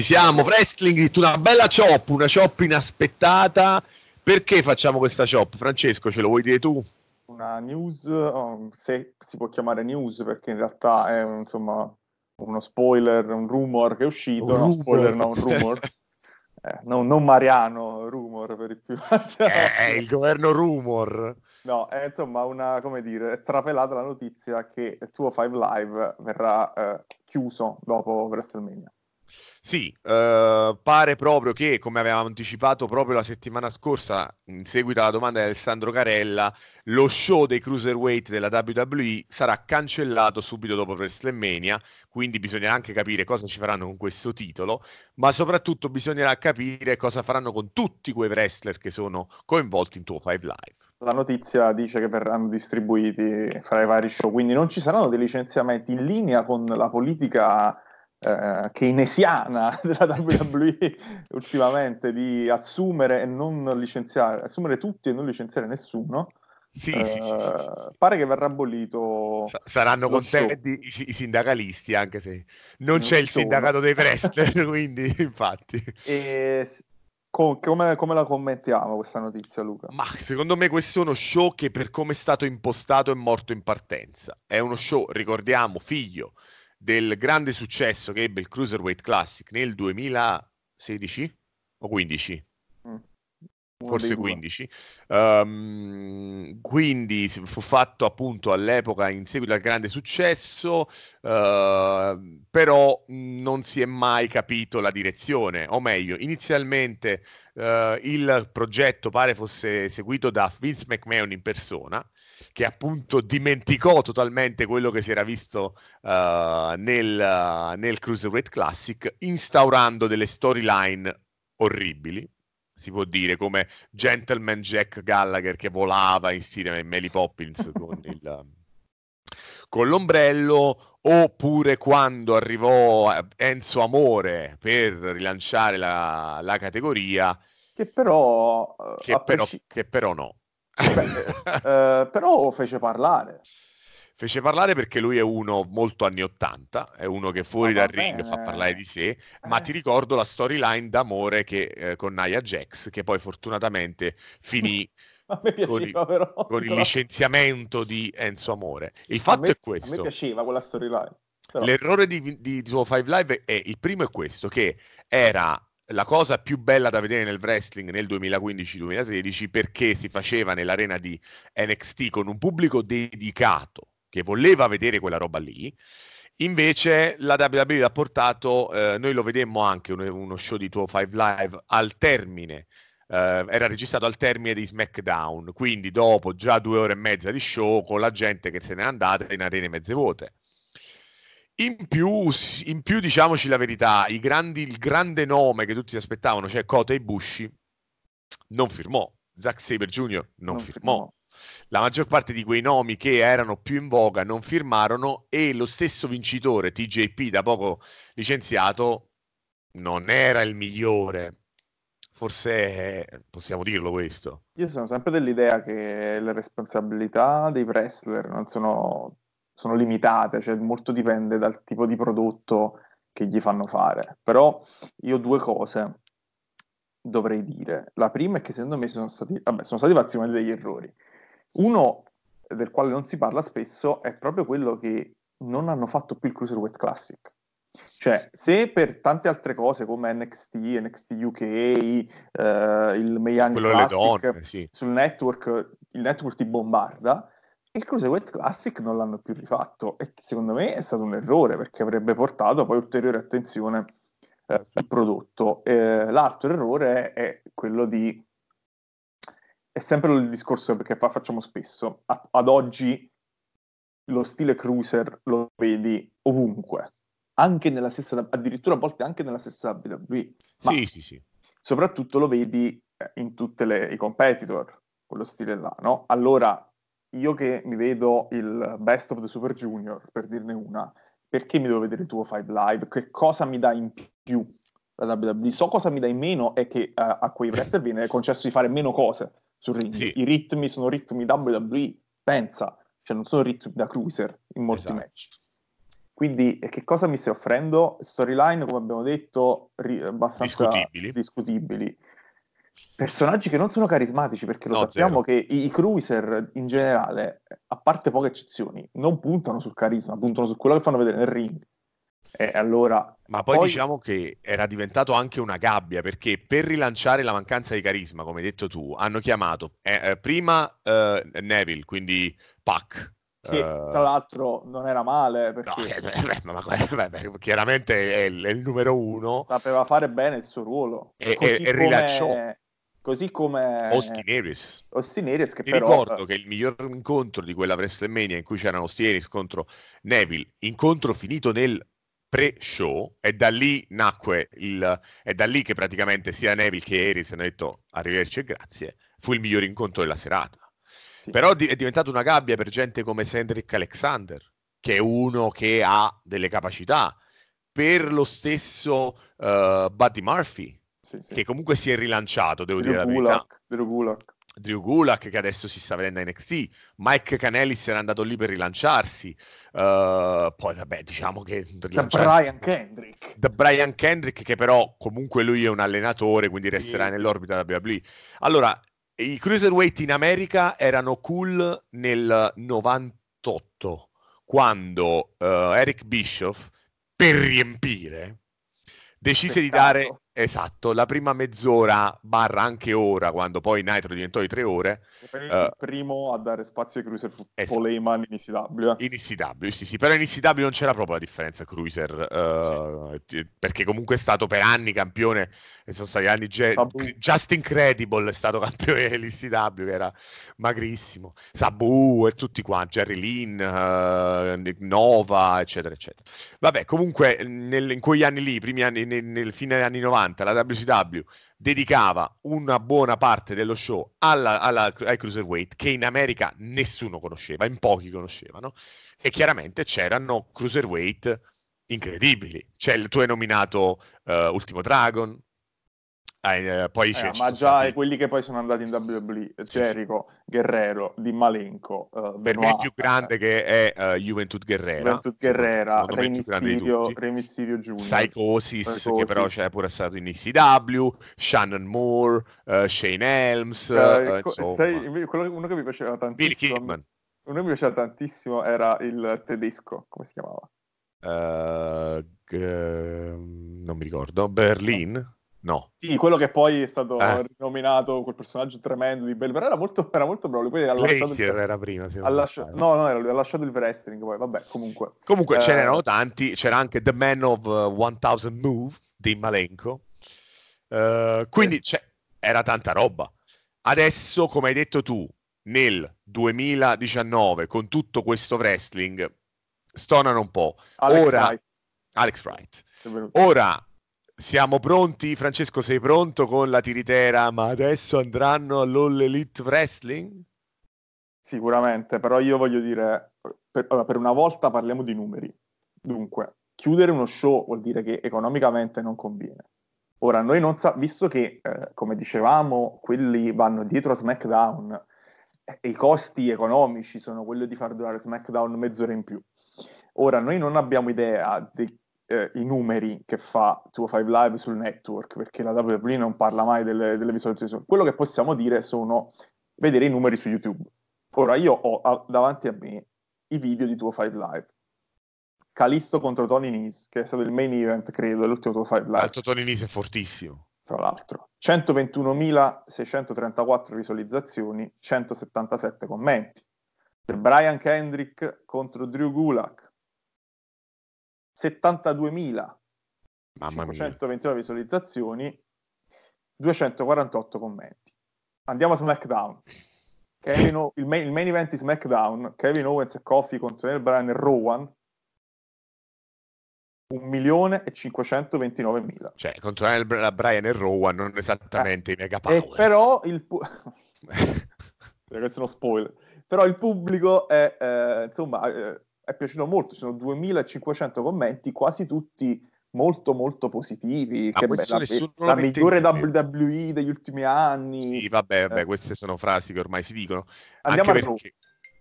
Ci siamo, wrestling, una bella chop, una chop inaspettata. Perché facciamo questa chop? Francesco, ce lo vuoi dire tu? Una news, um, se si può chiamare news, perché in realtà è insomma, uno spoiler, un rumor che è uscito. Un no, spoiler, no, un rumor. eh, no, non Mariano, rumor per il più. Eh, è il governo rumor. No, è insomma una, come dire, trapelata la notizia che il tuo oh Five Live verrà eh, chiuso dopo WrestleMania. Sì, eh, pare proprio che, come avevamo anticipato proprio la settimana scorsa, in seguito alla domanda di Alessandro Carella, lo show dei cruiserweight della WWE sarà cancellato subito dopo WrestleMania, quindi bisogna anche capire cosa ci faranno con questo titolo, ma soprattutto bisognerà capire cosa faranno con tutti quei wrestler che sono coinvolti in tuo 5 Live la notizia dice che verranno distribuiti fra i vari show, quindi non ci saranno dei licenziamenti in linea con la politica eh, keynesiana della WWE ultimamente di assumere e non licenziare, assumere tutti e non licenziare nessuno. Sì, eh, sì, sì, eh, pare che verrà abolito. saranno contenti i, i, sindacalisti, anche se non, non c'è il sindacato dei wrestler, quindi infatti. E, come, come, la commentiamo questa notizia, Luca? Ma secondo me questo è uno show che per come è stato impostato è morto in partenza. È uno show, ricordiamo, figlio del grande successo che ebbe il Cruiserweight Classic nel 2016 o 15? forse 15. Um, ehm, quindi fu fatto appunto all'epoca in seguito al grande successo, uh, però non si è mai capito la direzione, o meglio, inizialmente uh, il progetto pare fosse seguito da Vince McMahon in persona, che appunto dimenticò totalmente quello che si era visto uh, nel, nel Cruiserweight Classic, instaurando delle storyline orribili si può dire, come Gentleman Jack Gallagher che volava insieme a Mary Poppins con, il, con l'ombrello, oppure quando arrivò eh, Enzo Amore per rilanciare la, la categoria. Che però... Che, eh, però, preci- che però no. Beh, eh, eh però fece parlare. Fece parlare perché lui è uno molto anni 80, è uno che fuori dal vabbè, ring fa parlare di sé, eh. ma ti ricordo la storyline d'amore che, eh, con Nia Jax, che poi fortunatamente finì con, il, però, con il licenziamento di Enzo Amore. Il fatto me, è questo. A me piaceva quella storyline. Però. L'errore di, di, di Five Live è, il primo è questo, che era la cosa più bella da vedere nel wrestling nel 2015-2016 perché si faceva nell'arena di NXT con un pubblico dedicato che voleva vedere quella roba lì. Invece la WWE l'ha portato, eh, noi lo vedemmo anche uno show di tuo Five Live al termine, eh, era registrato al termine di SmackDown, quindi dopo già due ore e mezza di show con la gente che se n'è andata in arene mezze vuote. In più, in più diciamoci la verità, grandi, il grande nome che tutti si aspettavano, cioè Cota e Bushi, non firmò. Zack Saber Jr. non, non firmò. firmò la maggior parte di quei nomi che erano più in voga non firmarono e lo stesso vincitore TJP da poco licenziato non era il migliore. Forse possiamo dirlo questo. Io sono sempre dell'idea che le responsabilità dei wrestler non sono, sono limitate, cioè molto dipende dal tipo di prodotto che gli fanno fare. Però io due cose dovrei dire. La prima è che secondo me sono stati, vabbè, sono stati fatti degli errori, uno del quale non si parla spesso è proprio quello che non hanno fatto più il Cruiserweight Classic. Cioè, se per tante altre cose come NXT, NXT UK, eh, il Mayan Classic donne, sì. sul network, il network ti bombarda, il Cruiserweight Classic non l'hanno più rifatto e secondo me è stato un errore perché avrebbe portato poi ulteriore attenzione eh, sul prodotto. Eh, l'altro errore è quello di è sempre il discorso che fa, facciamo spesso. A, ad oggi lo stile cruiser lo vedi ovunque, anche nella stessa, addirittura a volte anche nella stessa WWE. Ma sì, sì, sì. Soprattutto lo vedi eh, in tutti i competitor, quello stile là, no? Allora, io che mi vedo il Best of the Super Junior, per dirne una, perché mi devo vedere il tuo Five Live? Che cosa mi dà in più la WWE? So cosa mi dai meno è che uh, a quei wrestler viene concesso di fare meno cose sul ring. Sì. I ritmi sono ritmi WWE, pensa, cioè non sono ritmi da cruiser in molti esatto. match. Quindi eh, che cosa mi stai offrendo? Storyline, come abbiamo detto, ri- abbastanza discutibili. discutibili. Personaggi che non sono carismatici, perché lo no, sappiamo zero. che i-, i, cruiser in generale, a parte poche eccezioni, non puntano sul carisma, puntano su quello che fanno vedere nel ring. E eh, allora, Ma poi, poi, diciamo che era diventato anche una gabbia perché per rilanciare la mancanza di carisma, come hai detto tu, hanno chiamato eh, eh, prima eh, Neville, quindi Pac. Che tra eh, l'altro non era male perché no, eh, ma, ma, ma, chiaramente è il, è il, numero uno. Sapeva fare bene il suo ruolo e, e, e rilanciò. così come Austin Harris. Austin Harris che Ti però... ricordo che il miglior incontro di quella WrestleMania in cui c'erano Austin Harris contro Neville, incontro finito nel pre-show e da lì nacque il... è da lì che praticamente sia Neville che Eris hanno detto arrivederci e grazie, fu il miglior incontro della serata. Sì. Però di- è diventata una gabbia per gente come Cedric Alexander, che è uno che ha delle capacità, per lo stesso uh, Buddy Murphy, sì, sì. che comunque si è rilanciato, devo Drew dire Gulak, la verità. Drew Gulak. Drew Gulak che adesso si sta vedendo a NXT, Mike Canellis era andato lì per rilanciarsi, uh, poi vabbè diciamo che... Da Brian Kendrick. Da Brian Kendrick che però comunque lui è un allenatore quindi resterà yeah. nell'orbita da WWE. Allora, i cruiserweight in America erano cool nel 98 quando uh, Eric Bischoff per riempire decise Peccato. di dare Esatto, la prima mezz'ora, barra anche ora, quando poi Nitro diventò di tre ore. Il eh, primo a dare spazio ai cruiser fu es- esatto. Poleman in ICW. In ICW, sì, sì, però in ICW non c'era proprio la differenza cruiser, uh, sì. perché comunque è stato per anni campione, sono stati anni ge- Just Incredible è stato campione dell'ICW, che era magrissimo, Sabu e tutti quanti, Jerry Lynn, uh, Nova, eccetera, eccetera. Vabbè, comunque nel, in quegli anni lì, primi anni, nel, nel fine anni 90, 90 la WCW dedicava una buona parte dello show alla, alla, ai cruiserweight che in America nessuno conosceva, in pochi conoscevano, e chiaramente c'erano cruiserweight incredibili. C'è il tuo nominato uh, Ultimo Dragon, Ah, eh, poi eh, ma già stati... quelli che poi sono andati in WWE, eh, Jericho, sì, sì. Guerrero, Di Malenco, uh, per me il più grande che è uh, Juventud Guerrera, Juventud Guerrera, Re Mysterio, Re Mysterio Psychosis, che però c'è pure stato in ECW, Shannon Moore, uh, Shane Helms, uh, co- sei, quello, uno che mi piaceva tantissimo, uno che mi piaceva tantissimo era il tedesco, come si chiamava? G- non mi ricordo, Berlin? No. Sì, quello che poi è stato eh. rinominato quel personaggio tremendo di Bell, però era molto, era molto bravo. Poi ha lasciato il... era prima, Ha lascia... No, no, lui, ha lasciato il wrestling poi, vabbè, comunque. Comunque eh... ce n'erano tanti, c'era anche The Man of 1000 eh, Move di Malenko, uh, quindi sì. era tanta roba. Adesso, come hai detto tu, nel 2019, con tutto questo wrestling, stonano un po'. Alex Ora... Wright. Ora siamo pronti, Francesco, sei pronto con la tiritera, ma adesso andranno all'All Elite Wrestling? Sicuramente, però io voglio dire, per, per, una volta parliamo di numeri. Dunque, chiudere uno show vuol dire che economicamente non conviene. Ora, noi non sappiamo, visto che, eh, come dicevamo, quelli vanno dietro a SmackDown e eh, i costi economici sono quelli di far durare SmackDown mezz'ora in più. Ora, noi non abbiamo idea di eh, i numeri che fa 2-5 Live sul network, perché la WWE non parla mai delle, delle visualizzazioni. Quello che possiamo dire sono vedere i numeri su YouTube. Ora, io ho a, davanti a me i video di 2-5 Live. Calisto contro Tony Nese, che è stato il main event, credo, dell'ultimo 2-5 Live. Alto Tony Nis è fortissimo tra l'altro. 121.634 visualizzazioni, 177 commenti. Brian Kendrick contro Drew Gulak, 72.529 visualizzazioni, 248 commenti. Andiamo a SmackDown. Kevin o- il, main, il, main, event di SmackDown, Kevin Owens e Kofi contro Neil Bryan e Rowan, 1.529.000. Cioè, contro Neil Bra- Bryan e Rowan non esattamente eh, i mega eh, power. però il... Pu- eh, questo è uno spoiler. Però il pubblico è, eh, insomma... Eh, è piaciuto molto, ci sono 2500 commenti, quasi tutti molto molto positivi, ah, bella, la, migliore WWE degli ultimi anni. Sì, vabbè, vabbè eh. queste sono frasi che ormai si dicono. Andiamo Anche a, perché...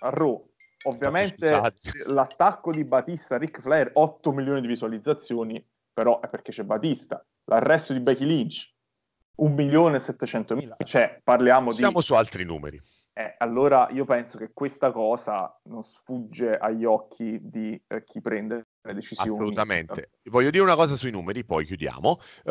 Raw. Ovviamente ah, esatto. l'attacco di Batista Ric Flair 8 milioni di visualizzazioni, però è perché c'è Batista. L'arresto di Becky Lynch 1 milione e 700 mila, cioè parliamo Siamo di... Siamo su altri numeri. Eh, allora io penso che questa cosa non sfugge agli occhi di eh, chi prende le decisioni. Assolutamente. Voglio dire una cosa sui numeri, poi chiudiamo. Uh,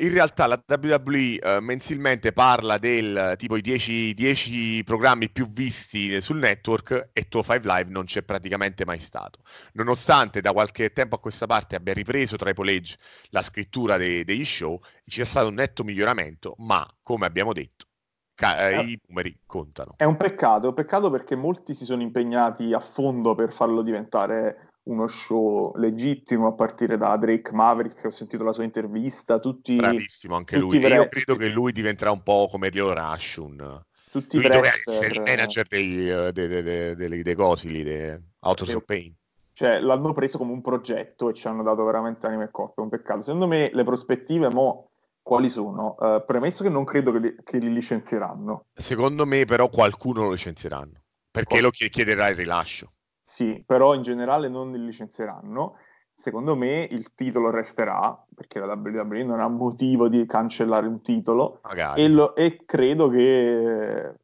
in realtà la WWE uh, mensilmente parla del eh, tipo i 10, programmi più visti sul network e tuo 5 Live non c'è praticamente mai stato. Nonostante da qualche tempo a questa parte abbia ripreso Triple H la scrittura de- degli show, c'è stato un netto miglioramento, ma come abbiamo detto ca- eh, i numeri contano. È un peccato, un peccato perché molti si sono impegnati a fondo per farlo diventare uno show legittimo a partire da Drake Maverick che ho sentito la sua intervista tutti bravissimo anche tutti lui io credo che lui diventerà un po' come Dio Rashun tutti lui doveva essere il manager dei, dei, eh, dei, dei cosi lì dei Autos of Pain cioè l'hanno preso come un progetto e ci hanno dato veramente anima e corpo è un peccato secondo me le prospettive mo quali sono. Uh, premesso che non credo che li, che li, licenzieranno. Secondo me però qualcuno lo licenzieranno, perché Qual- oh. lo chiederà il rilascio. Sì, però in generale non li licenzieranno. Secondo me il titolo resterà, perché la WWE non ha motivo di cancellare un titolo, e, lo, e, credo che eh,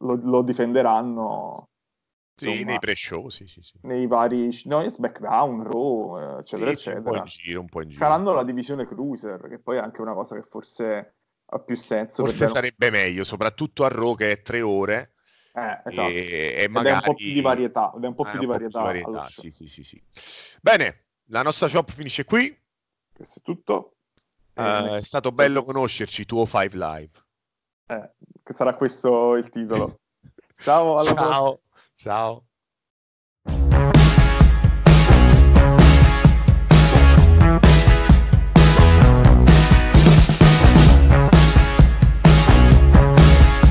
lo, lo difenderanno sì, nei pre-show, sì, sì, sì. Nei vari noise background, raw, eh, eccetera, sì, eccetera. Un po' in giro, un po' in giro. Calando la divisione cruiser, che poi è anche una cosa che forse ha più senso. Forse sarebbe non... meglio, soprattutto a raw che è tre ore. Eh, esatto. E, e magari... è un po' più di varietà. Ed è un po' più, ah, di, eh, un varietà po più di varietà. Sì, sì, sì, sì. Bene, la nostra shop finisce qui. Questo è tutto. Uh, è stato bello conoscerci, tuo Five Live. Eh, sarà questo il titolo. Ciao, alla Ciao. prossima. Ciao.